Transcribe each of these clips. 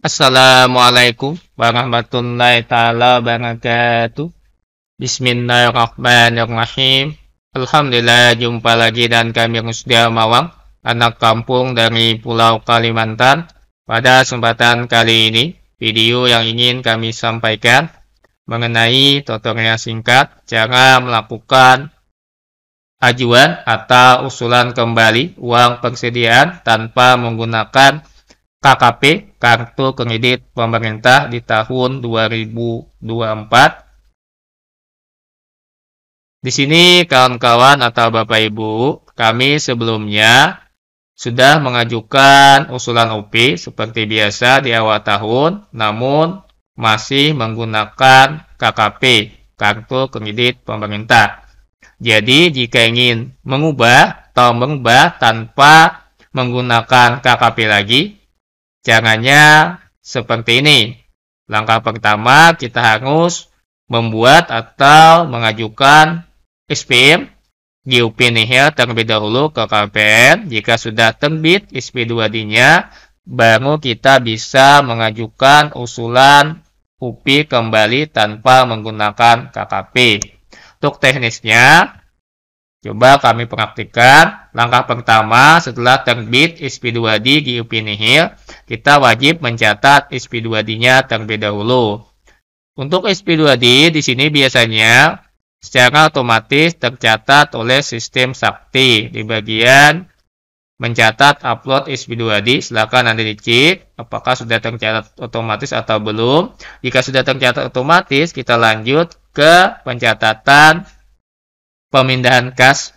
Assalamualaikum warahmatullahi taala wabarakatuh. Bismillahirrahmanirrahim. Alhamdulillah jumpa lagi dan kami Rusdia Mawang, anak kampung dari Pulau Kalimantan. Pada kesempatan kali ini, video yang ingin kami sampaikan mengenai tutorial singkat cara melakukan ajuan atau usulan kembali uang persediaan tanpa menggunakan KKP kartu kredit pemerintah di tahun 2024. Di sini kawan-kawan atau Bapak Ibu, kami sebelumnya sudah mengajukan usulan OP seperti biasa di awal tahun, namun masih menggunakan KKP, kartu kredit pemerintah. Jadi, jika ingin mengubah atau mengubah tanpa menggunakan KKP lagi, Caranya seperti ini. Langkah pertama, kita harus membuat atau mengajukan SPM GUP nihil terlebih dahulu ke KPN. Jika sudah terbit SP2D-nya, baru kita bisa mengajukan usulan UPI kembali tanpa menggunakan KKP. Untuk teknisnya, Coba kami praktikkan. Langkah pertama, setelah terbit SP2D UP nihil, kita wajib mencatat SP2D-nya terlebih dahulu. Untuk SP2D, di sini biasanya secara otomatis tercatat oleh sistem sakti di bagian mencatat upload SP2D. Silakan Anda dicek apakah sudah tercatat otomatis atau belum. Jika sudah tercatat otomatis, kita lanjut ke pencatatan pemindahan kas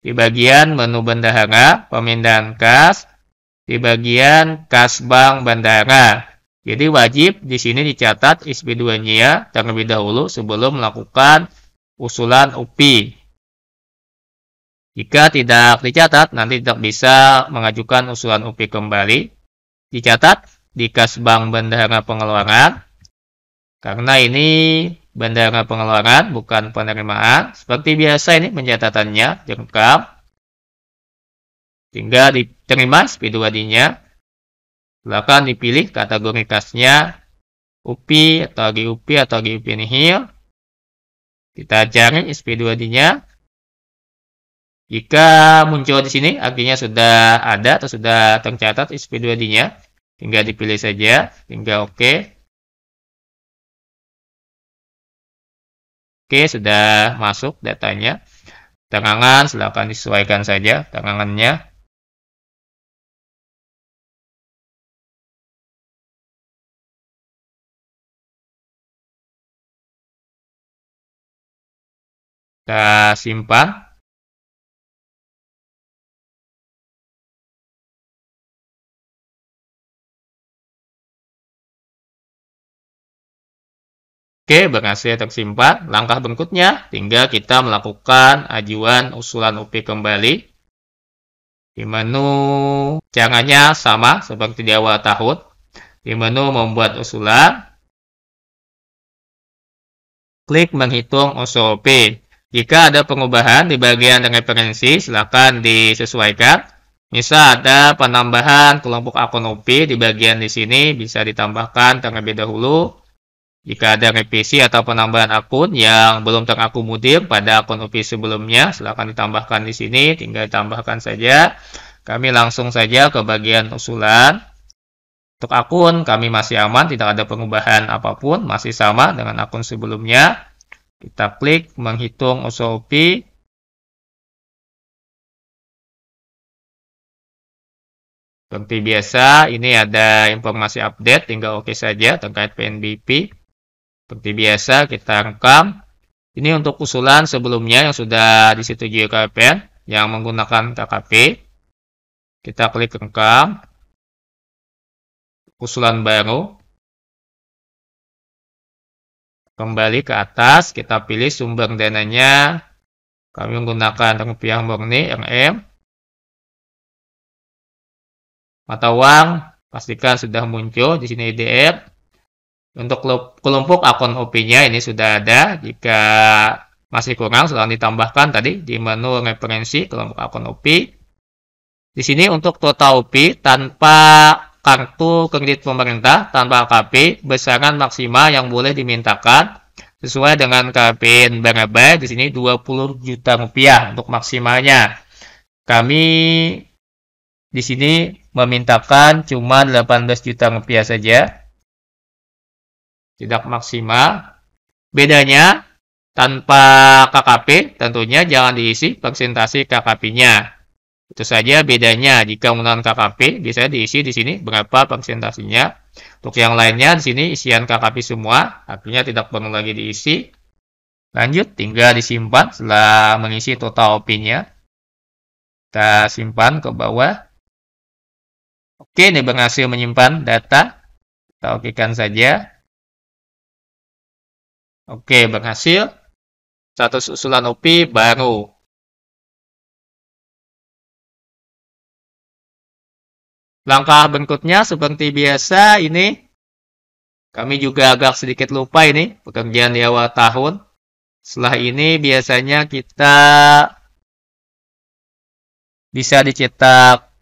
di bagian menu bendahara, pemindahan kas di bagian kas bank bendahara. Jadi wajib di sini dicatat ISP2-nya ya, terlebih dahulu sebelum melakukan usulan UPI. Jika tidak dicatat, nanti tidak bisa mengajukan usulan UPI kembali. Dicatat di kas bank bendahara pengeluaran, karena ini Bandara pengeluaran bukan penerimaan. Seperti biasa ini pencatatannya lengkap Tinggal diterima speed 2 d nya silahkan dipilih kategori kasnya UPI atau GUPI atau GUP nihil. Kita cari SP2D-nya. Jika muncul di sini, artinya sudah ada atau sudah tercatat SP2D-nya. Tinggal dipilih saja, tinggal oke. okay. Oke, sudah masuk datanya. Tangangan silahkan disesuaikan saja tangangannya. Kita simpan. Oke, berhasil tersimpan. Langkah berikutnya, tinggal kita melakukan ajuan usulan UP kembali. Di menu caranya sama seperti di awal tahun. Di menu membuat usulan. Klik menghitung usul UP. Jika ada pengubahan di bagian referensi, silakan disesuaikan. Misal ada penambahan kelompok akun UP di bagian di sini bisa ditambahkan terlebih dahulu jika ada revisi atau penambahan akun yang belum terakomodir pada akun UPI sebelumnya, silakan ditambahkan di sini, tinggal tambahkan saja. Kami langsung saja ke bagian usulan. Untuk akun, kami masih aman, tidak ada pengubahan apapun, masih sama dengan akun sebelumnya. Kita klik menghitung usul UPI. Seperti biasa, ini ada informasi update, tinggal oke OK saja terkait PNBP. Seperti biasa kita rekam. Ini untuk usulan sebelumnya yang sudah disetujui KPN yang menggunakan KKP. Kita klik rekam. Usulan baru. Kembali ke atas, kita pilih sumber dananya. Kami menggunakan rupiah murni RM. Mata uang pastikan sudah muncul di sini IDR. Untuk kelompok akun OP-nya ini sudah ada. Jika masih kurang, silahkan ditambahkan tadi di menu referensi kelompok akun OP. Di sini untuk total OP tanpa kartu kredit pemerintah, tanpa KP, besaran maksimal yang boleh dimintakan sesuai dengan KPN Barabai di sini 20 juta rupiah untuk maksimalnya. Kami di sini memintakan cuma 18 juta rupiah saja tidak maksimal. Bedanya tanpa KKP tentunya jangan diisi persentase KKP-nya. Itu saja bedanya jika menggunakan KKP bisa diisi di sini berapa persentasenya. Untuk yang lainnya di sini isian KKP semua, artinya tidak perlu lagi diisi. Lanjut tinggal disimpan setelah mengisi total OP-nya. Kita simpan ke bawah. Oke, ini berhasil menyimpan data. Kita okekan saja. Oke, berhasil. Status usulan OP baru. Langkah berikutnya seperti biasa ini kami juga agak sedikit lupa ini pekerjaan di awal tahun. Setelah ini biasanya kita bisa dicetak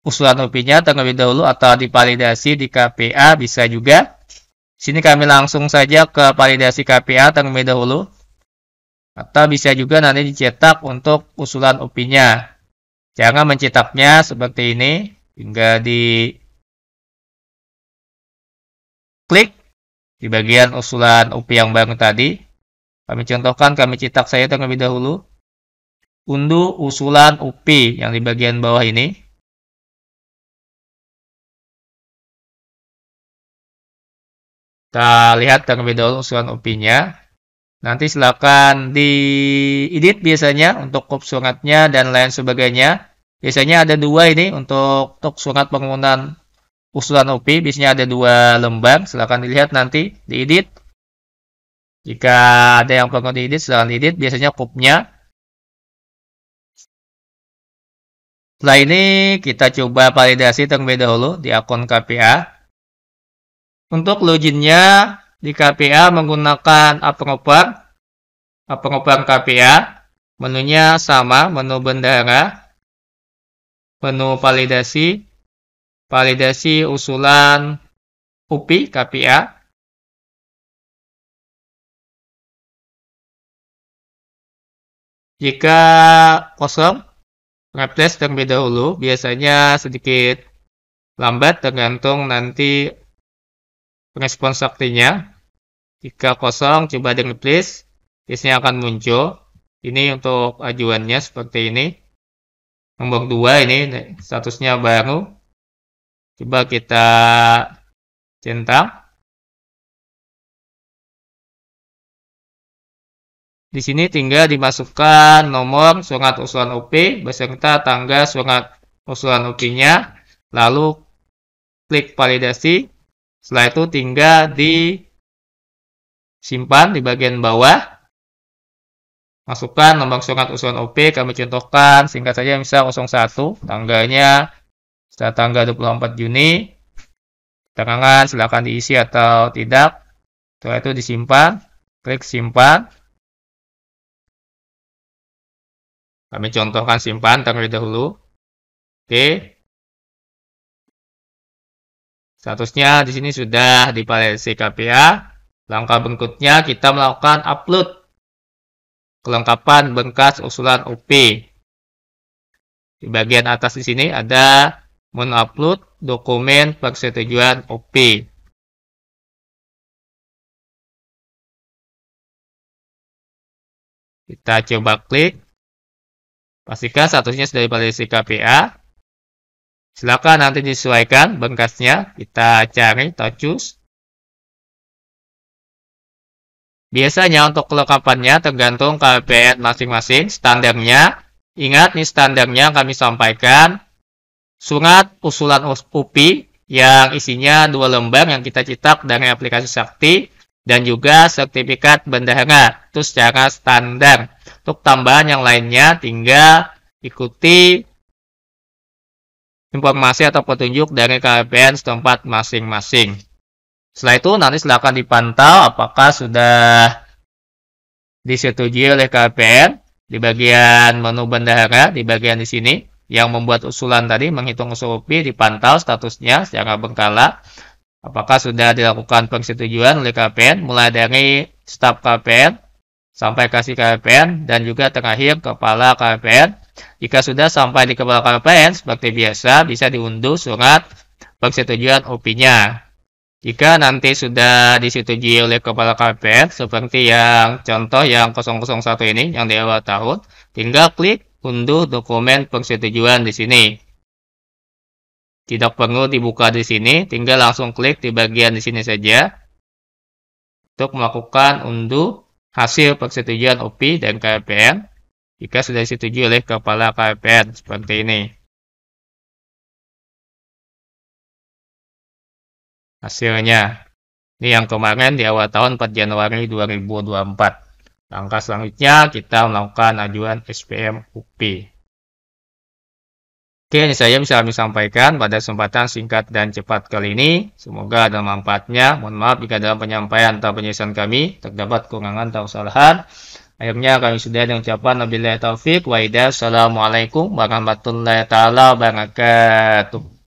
usulan op nya terlebih dahulu atau dipalidasi di KPA bisa juga. Sini kami langsung saja ke validasi KPA terlebih dahulu. Atau bisa juga nanti dicetak untuk usulan UPI-nya. Jangan mencetaknya seperti ini. Hingga di klik di bagian usulan UPI yang baru tadi. Kami contohkan, kami cetak saya terlebih dahulu. Unduh usulan UPI yang di bagian bawah ini. Kita lihat terlebih dahulu usulan UPI-nya. Nanti silakan diedit biasanya untuk kop suratnya dan lain sebagainya. Biasanya ada dua ini untuk, untuk surat pengumuman usulan UPI. Biasanya ada dua lembar. Silakan dilihat nanti diedit. Jika ada yang perlu diedit, silakan edit. Biasanya kopnya. Setelah ini kita coba validasi terlebih dahulu di akun KPA. Untuk loginnya di KPA menggunakan approver, approver KPA. Menunya sama, menu bendahara, menu validasi, validasi usulan UPI KPA, Jika kosong, replace terlebih dahulu, biasanya sedikit lambat tergantung nanti Respon saktinya. Jika kosong, coba dengan please. Listnya akan muncul. Ini untuk ajuannya seperti ini. Nomor 2 ini statusnya baru. Coba kita centang. Di sini tinggal dimasukkan nomor surat usulan OP beserta tanggal surat usulan OP-nya, lalu klik validasi. Setelah itu tinggal disimpan di bagian bawah. Masukkan nomor surat usulan OP. Kami contohkan singkat saja misal 01. Tanggalnya setelah tanggal 24 Juni. tangan silakan diisi atau tidak. Setelah itu disimpan. Klik simpan. Kami contohkan simpan terlebih dahulu. Oke. Statusnya di sini sudah di file KPA. Langkah berikutnya kita melakukan upload kelengkapan berkas usulan OP. Di bagian atas di sini ada mengupload dokumen persetujuan OP. Kita coba klik. Pastikan statusnya sudah divalidasi KPA. Silakan nanti disesuaikan bengkasnya. Kita cari Touchus. Biasanya untuk kelengkapannya tergantung KPN masing-masing standarnya. Ingat nih standarnya kami sampaikan Sungat usulan UPI yang isinya dua lembar yang kita cetak dari aplikasi Sakti dan juga sertifikat bendahara itu secara standar. Untuk tambahan yang lainnya tinggal ikuti informasi atau petunjuk dari KPN setempat masing-masing. Setelah itu nanti silakan dipantau apakah sudah disetujui oleh KPN di bagian menu bendahara di bagian di sini yang membuat usulan tadi menghitung SOP dipantau statusnya secara berkala apakah sudah dilakukan persetujuan oleh KPN mulai dari staf KPN sampai kasih KPN dan juga terakhir kepala KPN jika sudah sampai di kepala KPPN, seperti biasa bisa diunduh surat persetujuan op nya Jika nanti sudah disetujui oleh kepala KPPN, seperti yang contoh yang 001 ini, yang di awal tahun, tinggal klik unduh dokumen persetujuan di sini. Tidak perlu dibuka di sini, tinggal langsung klik di bagian di sini saja untuk melakukan unduh hasil persetujuan OP dan KPPN jika sudah disetujui oleh kepala KPR seperti ini. Hasilnya, ini yang kemarin di awal tahun 4 Januari 2024. Langkah selanjutnya kita melakukan ajuan SPM UP. Oke, ini saya bisa kami sampaikan pada kesempatan singkat dan cepat kali ini. Semoga ada manfaatnya. Mohon maaf jika dalam penyampaian atau penyelesaian kami terdapat kekurangan atau kesalahan. Akhirnya kami sudah dengan ucapan Nabi Taufiq wa Assalamualaikum warahmatullahi taala wabarakatuh.